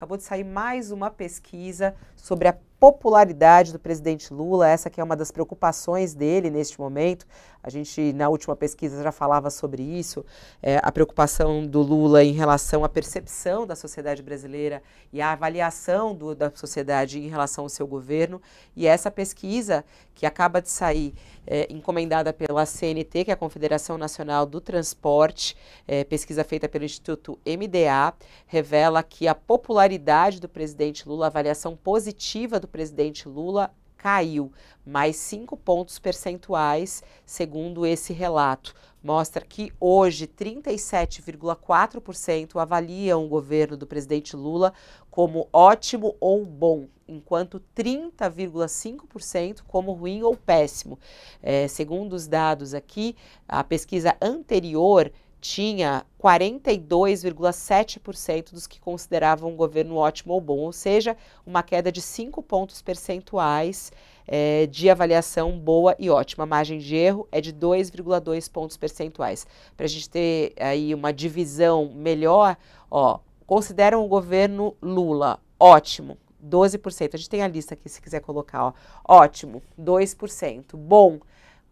Acabou de sair mais uma pesquisa sobre a popularidade do presidente Lula, essa que é uma das preocupações dele neste momento. A gente, na última pesquisa, já falava sobre isso, é, a preocupação do Lula em relação à percepção da sociedade brasileira e a avaliação do, da sociedade em relação ao seu governo. E essa pesquisa, que acaba de sair, é, encomendada pela CNT, que é a Confederação Nacional do Transporte, é, pesquisa feita pelo Instituto MDA, revela que a popularidade do presidente Lula, a avaliação positiva do presidente Lula caiu mais 5 pontos percentuais, segundo esse relato. Mostra que hoje 37,4% avaliam o governo do presidente Lula como ótimo ou bom, enquanto 30,5% como ruim ou péssimo. É, segundo os dados aqui, a pesquisa anterior tinha 42,7% dos que consideravam o governo ótimo ou bom, ou seja, uma queda de 5 pontos percentuais é, de avaliação boa e ótima. A margem de erro é de 2,2 pontos percentuais. Para a gente ter aí uma divisão melhor, ó, consideram o governo Lula ótimo, 12%. A gente tem a lista aqui se quiser colocar, ó. Ótimo, 2%. Bom,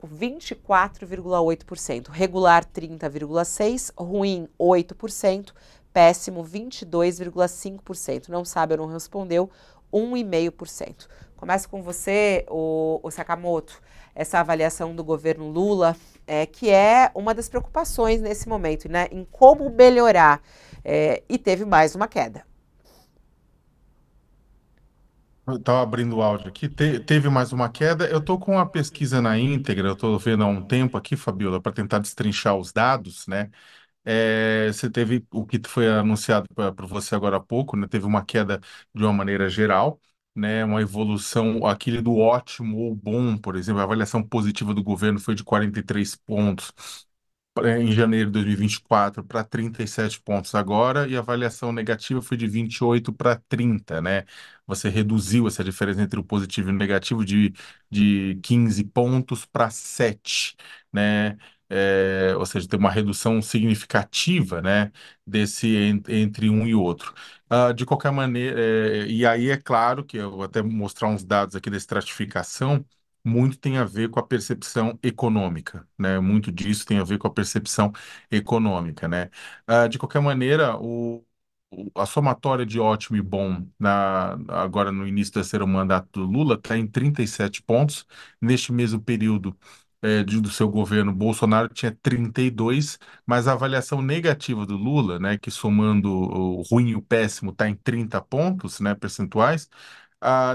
24,8%, regular 30,6%, ruim 8%, péssimo 22,5%. Não sabe ou não respondeu 1,5%. Começa com você, o, o Sakamoto, essa avaliação do governo Lula, é, que é uma das preocupações nesse momento, né? Em como melhorar. É, e teve mais uma queda. Estava abrindo o áudio aqui. Te- teve mais uma queda. Eu estou com a pesquisa na íntegra, eu estou vendo há um tempo aqui, Fabiola, para tentar destrinchar os dados, né? É, você teve o que foi anunciado para você agora há pouco, né? Teve uma queda de uma maneira geral, né? Uma evolução, aquele do ótimo ou bom, por exemplo, a avaliação positiva do governo foi de 43 pontos em janeiro de 2024 para 37 pontos agora e a avaliação negativa foi de 28 para 30, né? Você reduziu essa diferença entre o positivo e o negativo de, de 15 pontos para 7, né? É, ou seja, tem uma redução significativa, né, desse entre um e outro. Uh, de qualquer maneira, é, e aí é claro que eu vou até mostrar uns dados aqui da estratificação, muito tem a ver com a percepção econômica, né? Muito disso tem a ver com a percepção econômica, né? Ah, de qualquer maneira, o, o- a somatória de ótimo e bom na, agora no início do terceiro mandato do Lula está em 37 pontos. Neste mesmo período é, de- do seu governo, Bolsonaro tinha 32, mas a avaliação negativa do Lula, né, que somando o ruim e o péssimo está em 30 pontos, né, percentuais,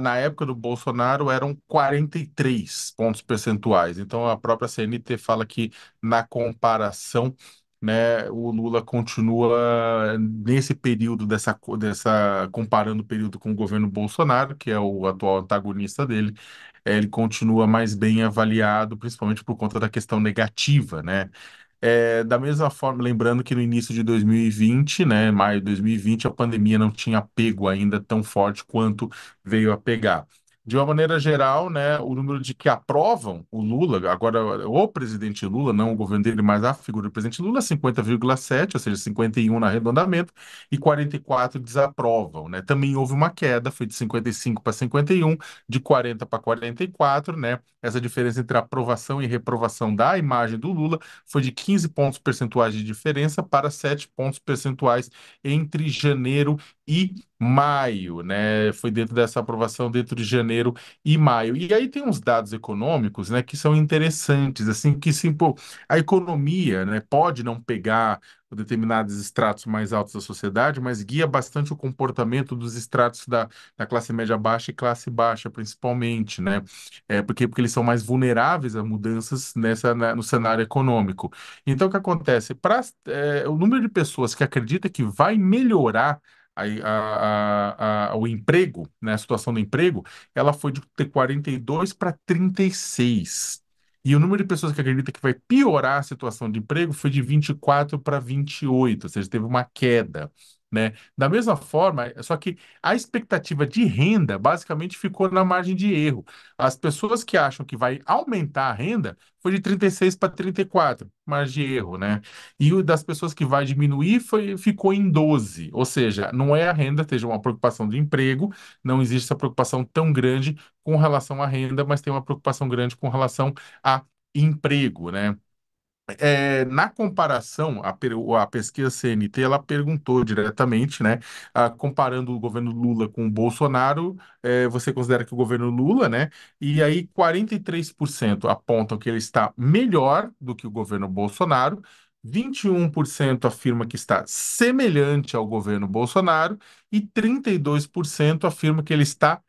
na época do Bolsonaro eram 43 pontos percentuais. Então a própria CNT fala que na comparação né, o Lula continua nesse período dessa, dessa comparando o período com o governo Bolsonaro, que é o atual antagonista dele, é, ele continua mais bem avaliado, principalmente por conta da questão negativa, né? É, da mesma forma, lembrando que no início de 2020, né, maio de 2020, a pandemia não tinha pego ainda tão forte quanto veio a pegar de uma maneira geral, né, o número de que aprovam o Lula, agora o presidente Lula, não o governo dele, mas a figura do presidente Lula, 50,7, ou seja, 51 no arredondamento, e 44 desaprovam. Né? Também houve uma queda, foi de 55 para 51, de 40 para 44, né? Essa diferença entre aprovação e reprovação da imagem do Lula foi de 15 pontos percentuais de diferença para 7 pontos percentuais entre janeiro e maio, né? Foi dentro dessa aprovação dentro de janeiro e maio. E aí tem uns dados econômicos, né, que são interessantes, assim, que sim, pô, a economia, né, pode não pegar determinados estratos mais altos da sociedade, mas guia bastante o comportamento dos estratos da, da classe média baixa e classe baixa, principalmente, né? É, porque, porque eles são mais vulneráveis a mudanças nessa, na, no cenário econômico. Então, o que acontece? para é, o número de pessoas que acredita que vai melhorar a, a, a, o emprego, né, a situação do emprego, ela foi de 42 para 36. E o número de pessoas que acredita que vai piorar a situação de emprego foi de 24 para 28, ou seja, teve uma queda. Né? Da mesma forma, só que a expectativa de renda basicamente ficou na margem de erro. As pessoas que acham que vai aumentar a renda foi de 36 para 34, margem de erro, né? E o das pessoas que vai diminuir foi, ficou em 12, ou seja, não é a renda, seja uma preocupação de emprego, não existe essa preocupação tão grande com relação à renda, mas tem uma preocupação grande com relação a emprego, né? É, na comparação, a, a, pesquisa CNT ela perguntou diretamente, né, a, comparando o governo Lula com o Bolsonaro, é, você considera que o governo Lula, né, e aí 43% apontam que ele está melhor do que o governo Bolsonaro, 21% afirma que está semelhante ao governo Bolsonaro e 32% afirma que ele está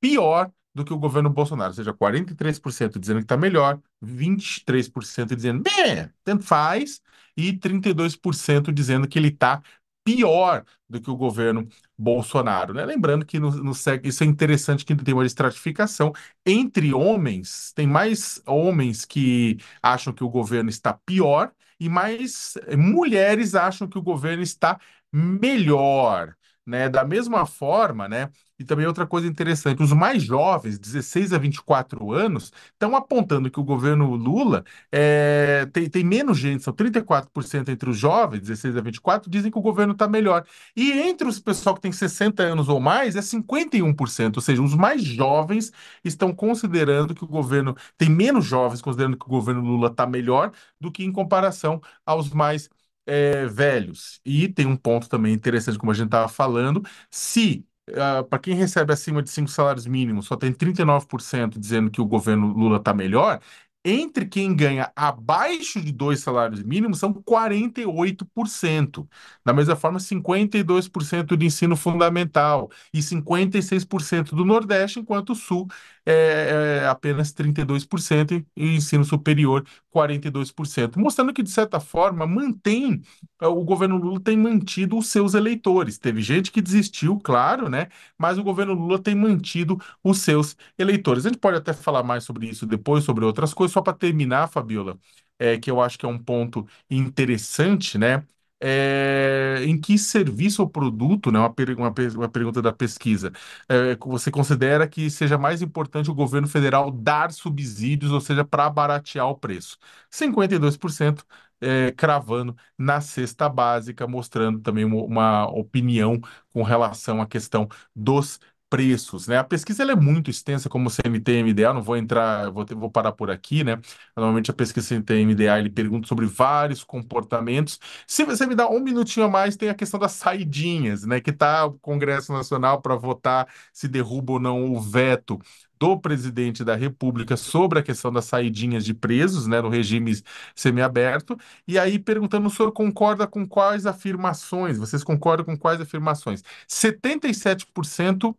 pior do que o governo Bolsonaro, ou seja, 43% dizendo que está melhor, 23% dizendo, bem, tanto faz, e 32% dizendo que ele está pior do que o governo Bolsonaro. Né? Lembrando que no, no, isso é interessante que tem uma estratificação entre homens, tem mais homens que acham que o governo está pior e mais mulheres acham que o governo está melhor. Né? Da mesma forma, né, e também outra coisa interessante, os mais jovens, 16 a 24 anos, estão apontando que o governo Lula é, tem, tem menos gente, são 34% entre os jovens, 16 a 24, dizem que o governo está melhor. E entre os pessoal que tem 60 anos ou mais, é 51%, ou seja, os mais jovens estão considerando que o governo, tem menos jovens considerando que o governo Lula está melhor do que em comparação aos mais é, velhos. E tem um ponto também interessante, como a gente estava falando: se ah, para quem recebe acima de cinco salários mínimos, só tem 39% dizendo que o governo Lula está melhor, entre quem ganha abaixo de dois salários mínimos são 48%. Da mesma forma, 52% de ensino fundamental e 56% do Nordeste, enquanto o Sul é, é apenas 32% e ensino superior 42%. Mostrando que, de certa forma, mantém, o governo Lula tem mantido os seus eleitores. Teve gente que desistiu, claro, né? Mas o governo Lula tem mantido os seus eleitores. A gente pode até falar mais sobre isso depois, sobre outras coisas só para terminar, Fabiola, é, que eu acho que é um ponto interessante, né? É, em que serviço ou produto, né, uma, uma, uma pergunta da pesquisa, é, você considera que seja mais importante o governo federal dar subsídios, ou seja, para baratear o preço? 52% é, cravando na cesta básica, mostrando também uma opinião com relação à questão dos preços, né? A pesquisa ela é muito extensa, como o CMTMDA. não vou entrar, vou, ter, vou parar por aqui, né? Normalmente a pesquisa CMTMDA ele pergunta sobre vários comportamentos. Se você me dá um minutinho a mais, tem a questão das saidinhas, né? Que está o Congresso Nacional para votar se derruba ou não o veto do presidente da República sobre a questão das saidinhas de presos, né, no regime semiaberto, e aí perguntando o senhor concorda com quais afirmações, vocês concordam com quais afirmações? 77%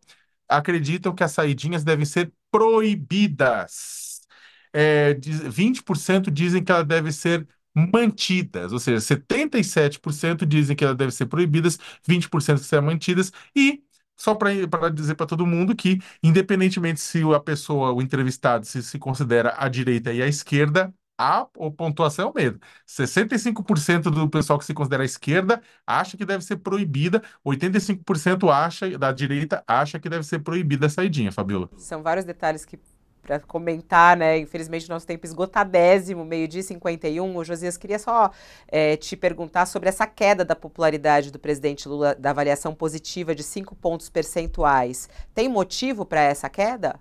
acreditam que as saidinhas devem ser proibidas. É, 20% dizem que ela deve ser mantidas, ou seja, 77% dizem que ela deve ser proibidas, 20% que serão mantidas e só para dizer para todo mundo que, independentemente se a pessoa, o entrevistado, se, se considera à direita e à esquerda, a pontuação é mesmo. 65% do pessoal que se considera esquerda acha que deve ser proibida, 85% acha, da direita acha que deve ser proibida a saidinha, Fabiola. São vários detalhes que para comentar, né? Infelizmente, nosso tempo esgotadésimo, meio-dia e 51. O Josias, queria só é, te perguntar sobre essa queda da popularidade do presidente Lula, da avaliação positiva de 5 pontos percentuais. Tem motivo para essa queda?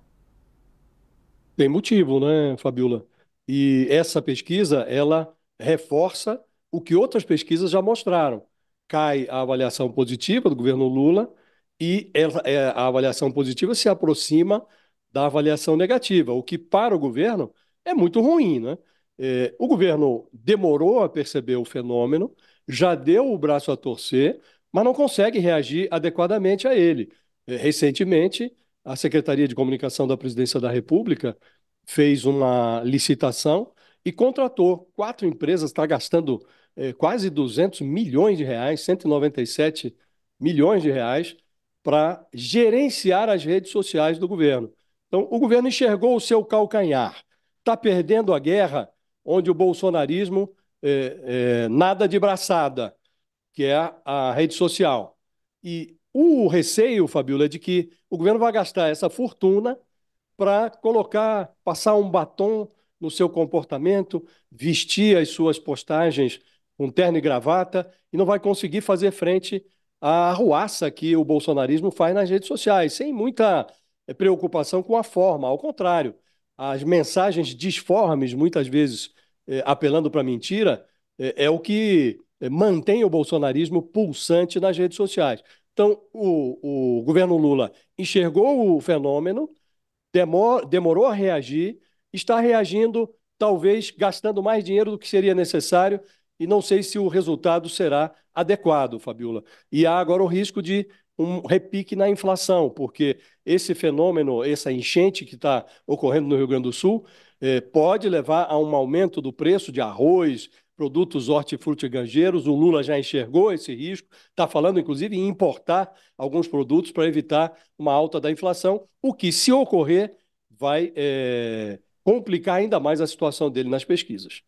Tem motivo, né, Fabiola? E essa pesquisa, ela reforça o que outras pesquisas já mostraram. Cai a avaliação positiva do governo Lula e é, a avaliação positiva se aproxima da avaliação negativa, o que para o governo é muito ruim. Né? É, o governo demorou a perceber o fenômeno, já deu o braço a torcer, mas não consegue reagir adequadamente a ele. É, recentemente, a Secretaria de Comunicação da Presidência da República fez uma licitação e contratou quatro empresas, está gastando é, quase 200 milhões de reais, 197 milhões de reais, para gerenciar as redes sociais do governo. Então, o governo enxergou o seu calcanhar. Está perdendo a guerra onde o bolsonarismo é, é, nada de braçada, que é a, a rede social. E o receio, Fabíola, é de que o governo vai gastar essa fortuna para colocar, passar um batom no seu comportamento, vestir as suas postagens com terno e gravata e não vai conseguir fazer frente à arruaça que o bolsonarismo faz nas redes sociais, sem muita eh, preocupação com a forma, ao contrário, as mensagens disformes, muitas vezes eh, apelando para mentira, eh, é o que eh, mantém o bolsonarismo pulsante nas redes sociais. Então, o, o governo Lula enxergou o fenômeno, demorou a reagir, está reagindo, talvez gastando mais dinheiro do que seria necessário, e não sei se o resultado será adequado, Fabiola. E há agora o risco de um repique na inflação, porque esse fenômeno, essa enchente que está ocorrendo no Rio Grande do Sul, eh, pode levar a um aumento do preço de arroz, produtos hortifrutigangeiros. O Lula já enxergou esse risco, está falando inclusive em importar alguns produtos para evitar uma alta da inflação, o que, se ocorrer, vai é, complicar ainda mais a situação dele nas pesquisas.